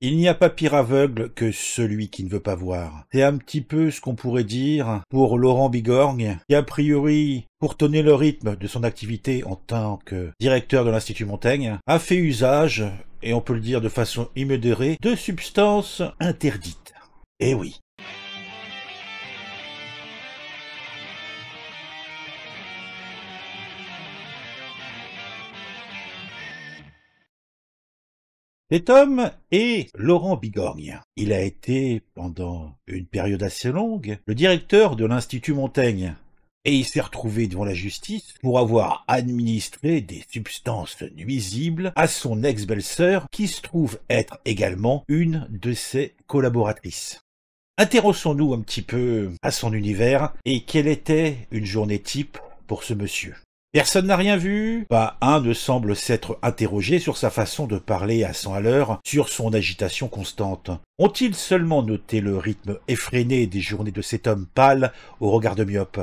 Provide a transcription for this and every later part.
Il n'y a pas pire aveugle que celui qui ne veut pas voir. C'est un petit peu ce qu'on pourrait dire pour Laurent Bigorgne, qui a priori pour tenir le rythme de son activité en tant que directeur de l'Institut Montaigne, a fait usage, et on peut le dire de façon immodérée, de substances interdites. Eh oui, Cet homme est Laurent Bigorgne. Il a été, pendant une période assez longue, le directeur de l'Institut Montaigne. Et il s'est retrouvé devant la justice pour avoir administré des substances nuisibles à son ex-belle-sœur qui se trouve être également une de ses collaboratrices. Intéressons-nous un petit peu à son univers et quelle était une journée type pour ce monsieur. Personne n'a rien vu, pas un ne semble s'être interrogé sur sa façon de parler à 100 à l'heure, sur son agitation constante. Ont-ils seulement noté le rythme effréné des journées de cet homme pâle au regard de myope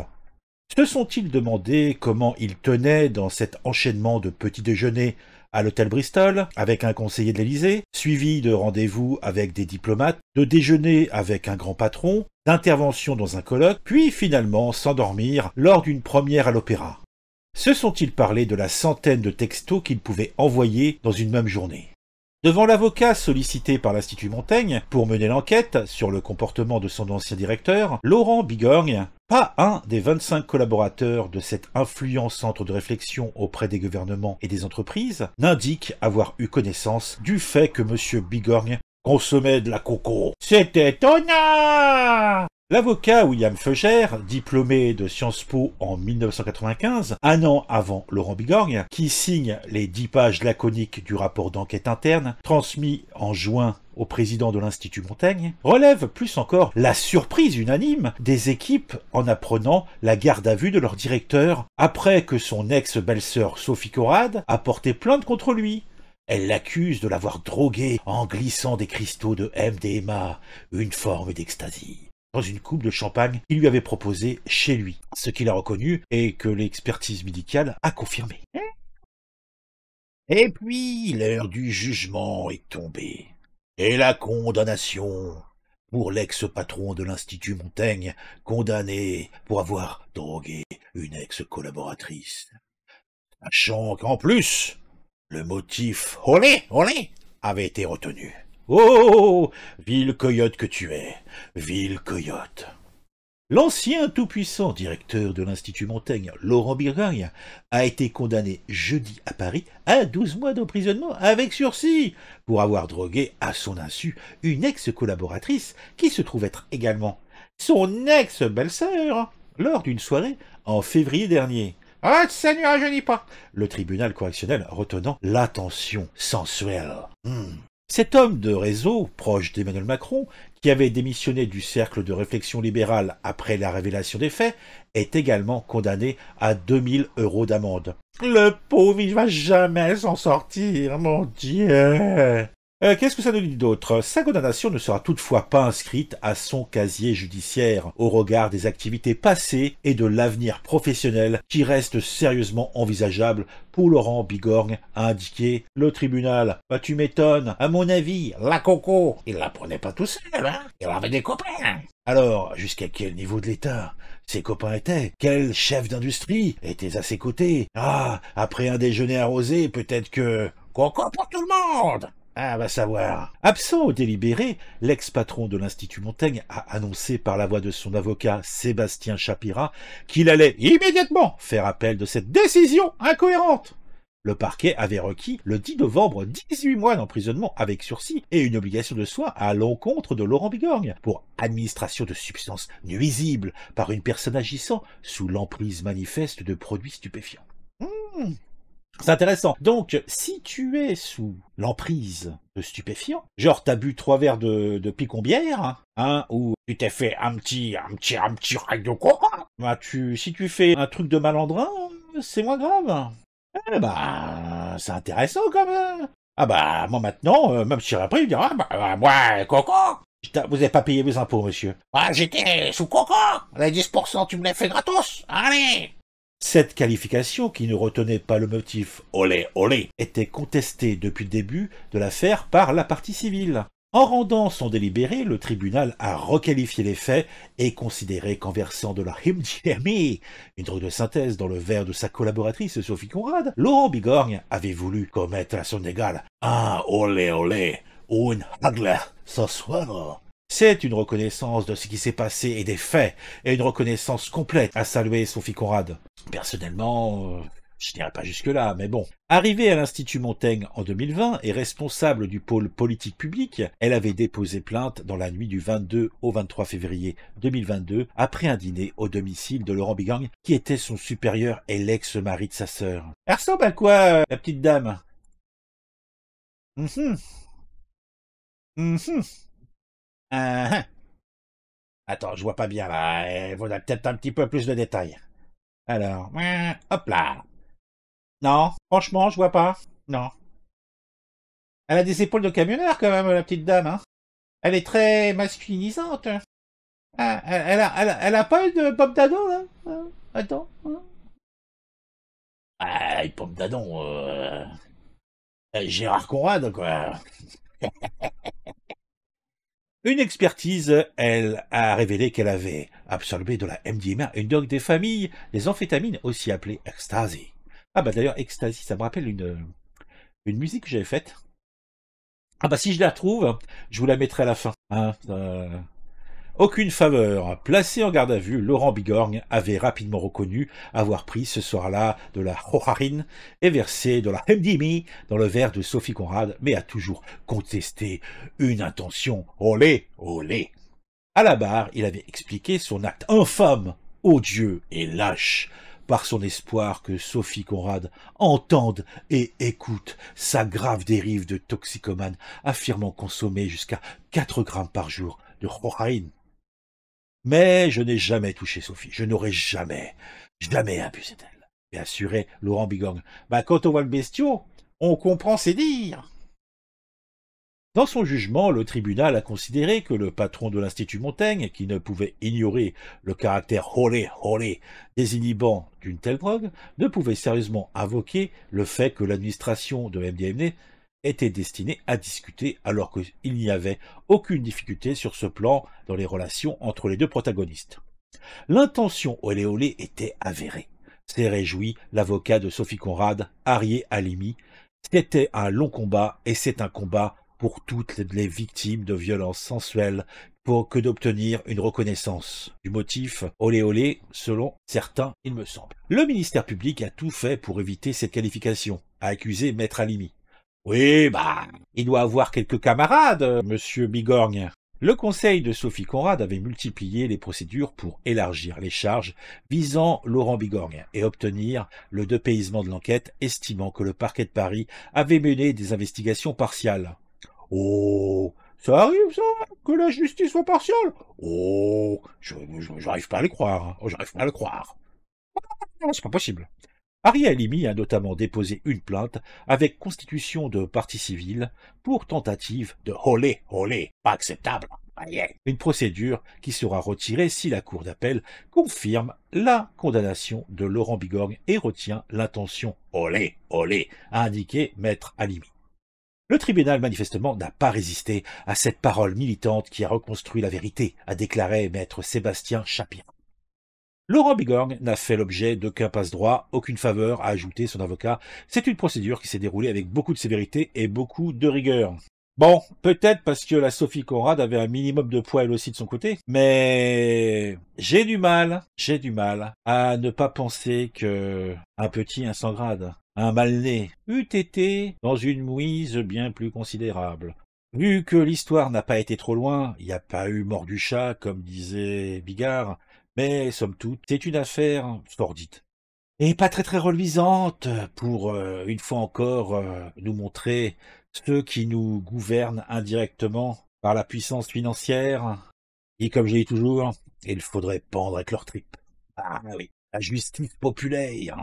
Se sont-ils demandé comment il tenait dans cet enchaînement de petits déjeuners à l'hôtel Bristol avec un conseiller de l'Élysée, suivi de rendez-vous avec des diplomates, de déjeuner avec un grand patron, d'intervention dans un colloque, puis finalement s'endormir lors d'une première à l'opéra se sont-ils parlé de la centaine de textos qu'ils pouvaient envoyer dans une même journée Devant l'avocat sollicité par l'Institut Montaigne pour mener l'enquête sur le comportement de son ancien directeur, Laurent Bigorgne, pas un des 25 collaborateurs de cet influent centre de réflexion auprès des gouvernements et des entreprises n'indique avoir eu connaissance du fait que M. Bigorgne consommait de la coco. C'est étonnant L'avocat William Feugère, diplômé de Sciences Po en 1995, un an avant Laurent Bigorgne, qui signe les dix pages laconiques du rapport d'enquête interne, transmis en juin au président de l'Institut Montaigne, relève plus encore la surprise unanime des équipes en apprenant la garde à vue de leur directeur après que son ex-belle-sœur Sophie Corrad a porté plainte contre lui. Elle l'accuse de l'avoir drogué en glissant des cristaux de MDMA, une forme d'extasie dans une coupe de champagne qu'il lui avait proposée chez lui, ce qu'il a reconnu et que l'expertise médicale a confirmé. Et puis l'heure du jugement est tombée, et la condamnation pour l'ex-patron de l'Institut Montaigne, condamné pour avoir drogué une ex-collaboratrice. Sachant qu'en plus, le motif « Olé, olé !» avait été retenu. Oh, oh, oh, oh Ville coyote que tu es Ville coyote L'ancien tout-puissant directeur de l'Institut Montaigne, Laurent Birgagne, a été condamné jeudi à Paris à 12 mois d'emprisonnement avec sursis pour avoir drogué à son insu une ex-collaboratrice qui se trouve être également son ex-belle-sœur lors d'une soirée en février dernier. Ah, Seigneur, je n'y pas Le tribunal correctionnel retenant l'attention sensuelle. Hmm. Cet homme de réseau, proche d'Emmanuel Macron, qui avait démissionné du cercle de réflexion libérale après la révélation des faits, est également condamné à 2000 euros d'amende. Le pauvre, il va jamais s'en sortir, mon Dieu euh, qu'est-ce que ça nous dit d'autre Sa condamnation ne sera toutefois pas inscrite à son casier judiciaire au regard des activités passées et de l'avenir professionnel qui reste sérieusement envisageable pour Laurent Bigorgne, a indiqué le tribunal. Bah tu m'étonnes, à mon avis, la coco, il la prenait pas tout seul, hein il avait des copains. Alors, jusqu'à quel niveau de l'État ses copains étaient Quel chef d'industrie était à ses côtés Ah, après un déjeuner arrosé, peut-être que... Coco pour tout le monde ah, va savoir. Absent au délibéré, l'ex-patron de l'Institut Montaigne a annoncé par la voix de son avocat Sébastien Chapira qu'il allait immédiatement faire appel de cette décision incohérente. Le parquet avait requis le 10 novembre 18 mois d'emprisonnement avec sursis et une obligation de soins à l'encontre de Laurent Bigorgne pour administration de substances nuisibles par une personne agissant sous l'emprise manifeste de produits stupéfiants. Mmh. C'est intéressant. Donc, si tu es sous l'emprise de stupéfiants, genre t'as bu trois verres de, de bière, hein, ou tu t'es fait un petit, un petit, un petit de quoi, bah tu, si tu fais un truc de malandrin, c'est moins grave. Eh bah, c'est intéressant quand même. Ah bah, moi maintenant, euh, même si j'ai appris, je dira, ah bah, bah, moi, coco vous n'avez pas payé vos impôts, monsieur. Ah, j'étais sous coco Les 10%, tu me l'as fait gratos Allez cette qualification, qui ne retenait pas le motif olé olé, était contestée depuis le début de l'affaire par la partie civile. En rendant son délibéré, le tribunal a requalifié les faits et considéré qu'en versant de la himdjami e, une drogue de synthèse dans le verre de sa collaboratrice Sophie Conrad, Laurent Bigorgne avait voulu commettre à son égal un olé olé ou ce soir. C'est une reconnaissance de ce qui s'est passé et des faits, et une reconnaissance complète, à saluer Sophie Conrad. Personnellement, euh, je n'irai pas jusque-là, mais bon. Arrivée à l'Institut Montaigne en 2020 et responsable du pôle politique public, elle avait déposé plainte dans la nuit du 22 au 23 février 2022 après un dîner au domicile de Laurent Bigang, qui était son supérieur et l'ex-mari de sa sœur. Elle ressemble à quoi, euh, la petite dame mhm. Mhm. Euh, hein. Attends, je vois pas bien là. Il euh, faudrait peut-être un petit peu plus de détails. Alors, euh, hop là. Non, franchement, je vois pas. Non. Elle a des épaules de camionneur quand même, la petite dame. Hein. Elle est très masculinisante. Hein. Ah, elle, a, elle, a, pas de pomme Dadon là ah, Attends. Ah, une pomme Dadon. Gérard Conrad, quoi. Une expertise, elle, a révélé qu'elle avait absorbé de la MDMA, une drogue des familles, les amphétamines, aussi appelées ecstasy. Ah bah d'ailleurs, ecstasy, ça me rappelle une, une musique que j'avais faite. Ah bah si je la trouve, je vous la mettrai à la fin. Hein, aucune faveur. Placé en garde à vue, Laurent Bigorgne avait rapidement reconnu avoir pris ce soir-là de la hoharine et versé de la hemdimi dans le verre de Sophie Conrad, mais a toujours contesté une intention. Olé, olé. À la barre, il avait expliqué son acte infâme, odieux et lâche par son espoir que Sophie Conrad entende et écoute sa grave dérive de toxicomane, affirmant consommer jusqu'à 4 grammes par jour de Roharine. Mais je n'ai jamais touché Sophie. Je n'aurais jamais, jamais abusé d'elle. Et assuré Laurent Bigong. Bah, quand on voit le bestiau, on comprend ses dires. Dans son jugement, le tribunal a considéré que le patron de l'Institut Montaigne, qui ne pouvait ignorer le caractère holé holé des inhibants d'une telle drogue, ne pouvait sérieusement invoquer le fait que l'administration de MDMD était destiné à discuter alors qu'il n'y avait aucune difficulté sur ce plan dans les relations entre les deux protagonistes. L'intention oléolé était avérée. S'est réjoui l'avocat de Sophie Conrad, Arié Alimi. C'était un long combat et c'est un combat pour toutes les victimes de violences sensuelles pour que d'obtenir une reconnaissance du motif olé olé, selon certains, il me semble. Le ministère public a tout fait pour éviter cette qualification, a accusé Maître Alimi. Oui, bah, il doit avoir quelques camarades, euh, monsieur Bigorgne. Le conseil de Sophie Conrad avait multiplié les procédures pour élargir les charges visant Laurent Bigorgne et obtenir le dépaysement de l'enquête, estimant que le parquet de Paris avait mené des investigations partiales. Oh, ça arrive, ça, que la justice soit partiale Oh, j'arrive pas à le croire, j'arrive pas à le croire. Ah, c'est pas possible. Harry Alimi a notamment déposé une plainte avec constitution de partie civile pour tentative de holé holé, pas acceptable. Une procédure qui sera retirée si la Cour d'appel confirme la condamnation de Laurent Bigorgne et retient l'intention olé, olé, a indiqué Maître Alimi. Le tribunal manifestement n'a pas résisté à cette parole militante qui a reconstruit la vérité, a déclaré Maître Sébastien Chapin. Laurent Bigorg n'a fait l'objet d'aucun passe-droit, aucune faveur, a ajouté son avocat. C'est une procédure qui s'est déroulée avec beaucoup de sévérité et beaucoup de rigueur. Bon, peut-être parce que la Sophie Conrad avait un minimum de poids elle aussi de son côté, mais j'ai du mal, j'ai du mal à ne pas penser que un petit insangrade, un mal né, eût été dans une mouise bien plus considérable. Vu que l'histoire n'a pas été trop loin, il n'y a pas eu mort du chat, comme disait Bigard, mais somme toute, c'est une affaire sordide. Et pas très très reluisante pour, euh, une fois encore, euh, nous montrer ceux qui nous gouvernent indirectement par la puissance financière. Et comme je dis toujours, il faudrait pendre avec leur tripes. Ah oui, la justice populaire.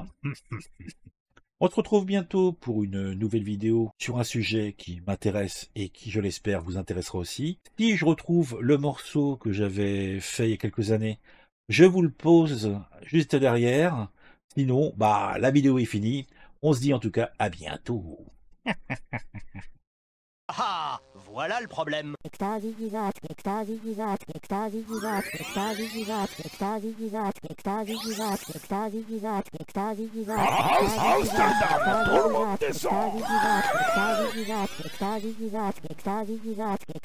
On se retrouve bientôt pour une nouvelle vidéo sur un sujet qui m'intéresse et qui, je l'espère, vous intéressera aussi. Si je retrouve le morceau que j'avais fait il y a quelques années je vous le pose juste derrière. Sinon, bah, la vidéo est finie. On se dit en tout cas à bientôt. ah, voilà le problème.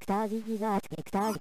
クタージングースペクタージ